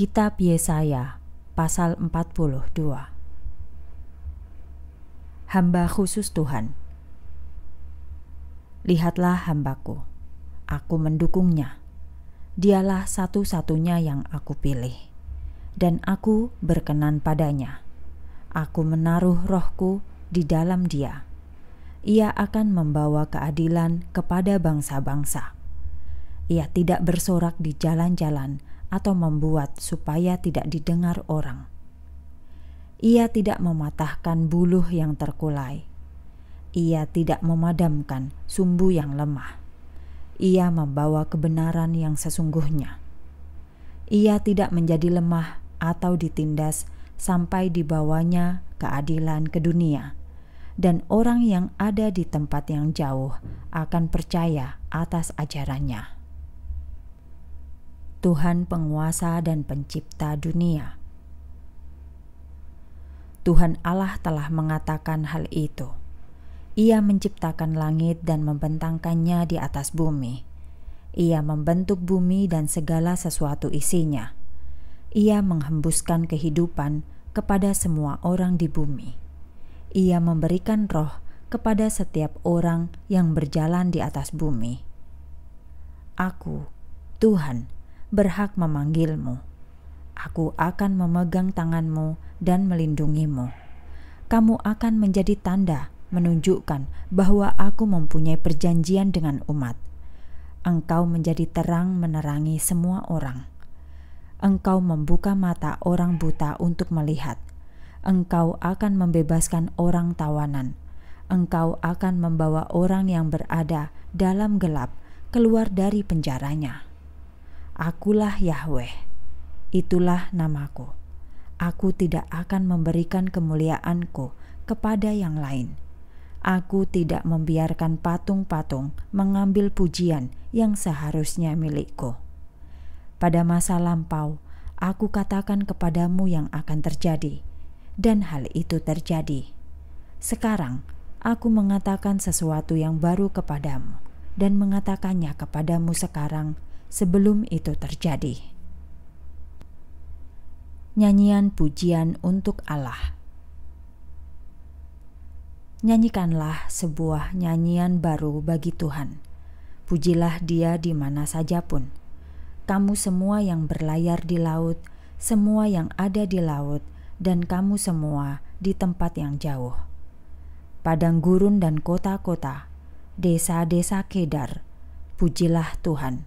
Kitab Yesaya pasal 42 Hamba khusus Tuhan Lihatlah hambaku, aku mendukungnya. Dialah satu-satunya yang aku pilih, dan aku berkenan padanya. Aku menaruh rohku di dalam dia. Ia akan membawa keadilan kepada bangsa-bangsa. Ia tidak bersorak di jalan-jalan, atau membuat supaya tidak didengar orang. Ia tidak mematahkan buluh yang terkulai. Ia tidak memadamkan sumbu yang lemah. Ia membawa kebenaran yang sesungguhnya. Ia tidak menjadi lemah atau ditindas sampai dibawanya keadilan ke dunia dan orang yang ada di tempat yang jauh akan percaya atas ajarannya. Tuhan penguasa dan pencipta dunia. Tuhan Allah telah mengatakan hal itu. Ia menciptakan langit dan membentangkannya di atas bumi. Ia membentuk bumi dan segala sesuatu isinya. Ia menghembuskan kehidupan kepada semua orang di bumi. Ia memberikan roh kepada setiap orang yang berjalan di atas bumi. Aku, Tuhan, berhak memanggilmu. Aku akan memegang tanganmu dan melindungimu. Kamu akan menjadi tanda menunjukkan bahwa aku mempunyai perjanjian dengan umat. Engkau menjadi terang menerangi semua orang. Engkau membuka mata orang buta untuk melihat. Engkau akan membebaskan orang tawanan. Engkau akan membawa orang yang berada dalam gelap keluar dari penjaranya. Akulah Yahweh, itulah namaku. Aku tidak akan memberikan kemuliaanku kepada yang lain. Aku tidak membiarkan patung-patung mengambil pujian yang seharusnya milikku. Pada masa lampau, aku katakan kepadamu yang akan terjadi, dan hal itu terjadi. Sekarang, aku mengatakan sesuatu yang baru kepadamu, dan mengatakannya kepadamu sekarang sebelum itu terjadi. Nyanyian pujian untuk Allah. Nyanyikanlah sebuah nyanyian baru bagi Tuhan. Pujilah Dia di mana saja pun. Kamu semua yang berlayar di laut, semua yang ada di laut, dan kamu semua di tempat yang jauh. Padang gurun dan kota-kota, desa-desa Kedar, pujilah Tuhan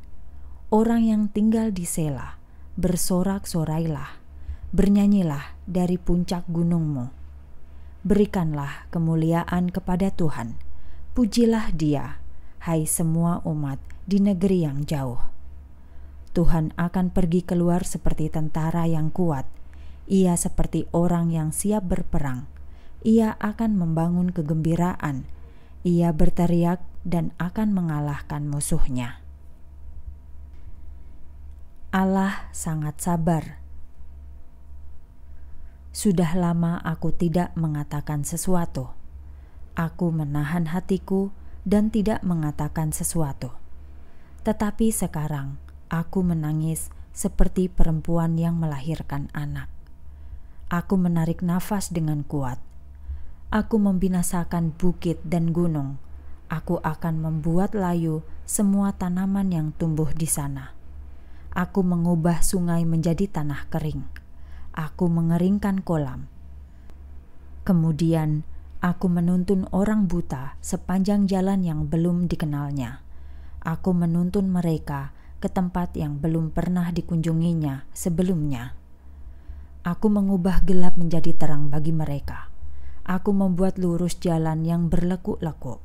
orang yang tinggal di Sela, bersorak-sorailah, bernyanyilah dari puncak gunungmu. Berikanlah kemuliaan kepada Tuhan, pujilah Dia, hai semua umat di negeri yang jauh. Tuhan akan pergi keluar seperti tentara yang kuat. Ia seperti orang yang siap berperang. Ia akan membangun kegembiraan. Ia berteriak dan akan mengalahkan musuhnya. Allah sangat sabar. Sudah lama aku tidak mengatakan sesuatu. Aku menahan hatiku dan tidak mengatakan sesuatu. Tetapi sekarang aku menangis seperti perempuan yang melahirkan anak. Aku menarik nafas dengan kuat. Aku membinasakan bukit dan gunung. Aku akan membuat layu semua tanaman yang tumbuh di sana. Aku mengubah sungai menjadi tanah kering. Aku mengeringkan kolam. Kemudian aku menuntun orang buta sepanjang jalan yang belum dikenalnya. Aku menuntun mereka ke tempat yang belum pernah dikunjunginya sebelumnya. Aku mengubah gelap menjadi terang bagi mereka. Aku membuat lurus jalan yang berlekuk-lekuk.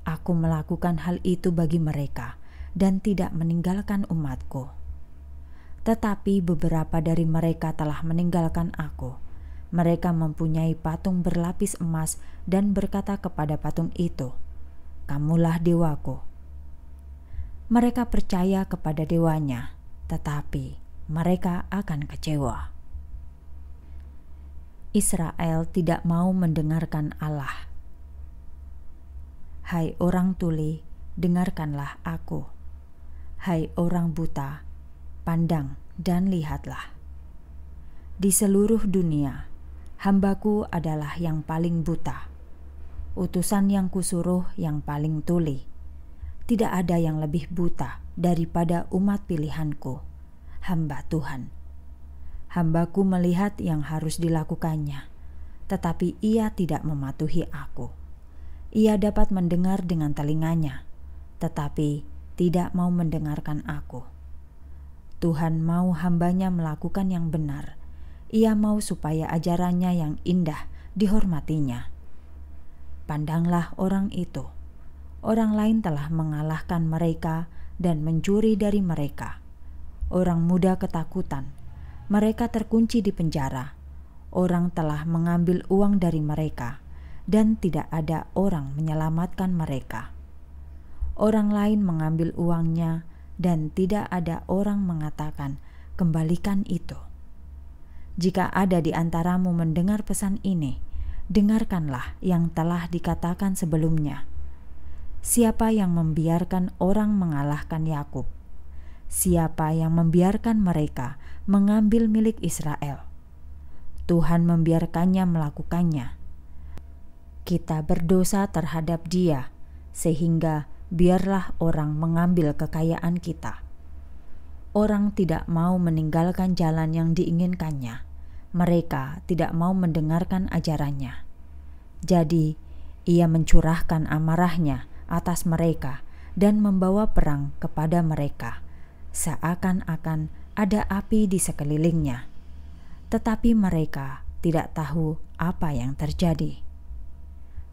Aku melakukan hal itu bagi mereka dan tidak meninggalkan umatku tetapi beberapa dari mereka telah meninggalkan aku. Mereka mempunyai patung berlapis emas dan berkata kepada patung itu, "Kamulah dewaku." Mereka percaya kepada dewanya, tetapi mereka akan kecewa. Israel tidak mau mendengarkan Allah. Hai orang tuli, dengarkanlah aku. Hai orang buta, pandang dan lihatlah. Di seluruh dunia, hambaku adalah yang paling buta, utusan yang kusuruh yang paling tuli. Tidak ada yang lebih buta daripada umat pilihanku, hamba Tuhan. Hambaku melihat yang harus dilakukannya, tetapi ia tidak mematuhi aku. Ia dapat mendengar dengan telinganya, tetapi tidak mau mendengarkan aku. Tuhan mau hambanya melakukan yang benar. Ia mau supaya ajarannya yang indah dihormatinya. Pandanglah orang itu. Orang lain telah mengalahkan mereka dan mencuri dari mereka. Orang muda ketakutan. Mereka terkunci di penjara. Orang telah mengambil uang dari mereka dan tidak ada orang menyelamatkan mereka. Orang lain mengambil uangnya dan tidak ada orang mengatakan, "Kembalikan itu." Jika ada di antaramu mendengar pesan ini, dengarkanlah yang telah dikatakan sebelumnya. Siapa yang membiarkan orang mengalahkan Yakub? Siapa yang membiarkan mereka mengambil milik Israel? Tuhan membiarkannya melakukannya. Kita berdosa terhadap Dia, sehingga biarlah orang mengambil kekayaan kita. Orang tidak mau meninggalkan jalan yang diinginkannya. Mereka tidak mau mendengarkan ajarannya. Jadi, ia mencurahkan amarahnya atas mereka dan membawa perang kepada mereka. Seakan-akan ada api di sekelilingnya, tetapi mereka tidak tahu apa yang terjadi.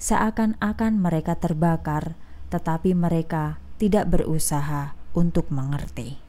Seakan-akan mereka terbakar tetapi mereka tidak berusaha untuk mengerti.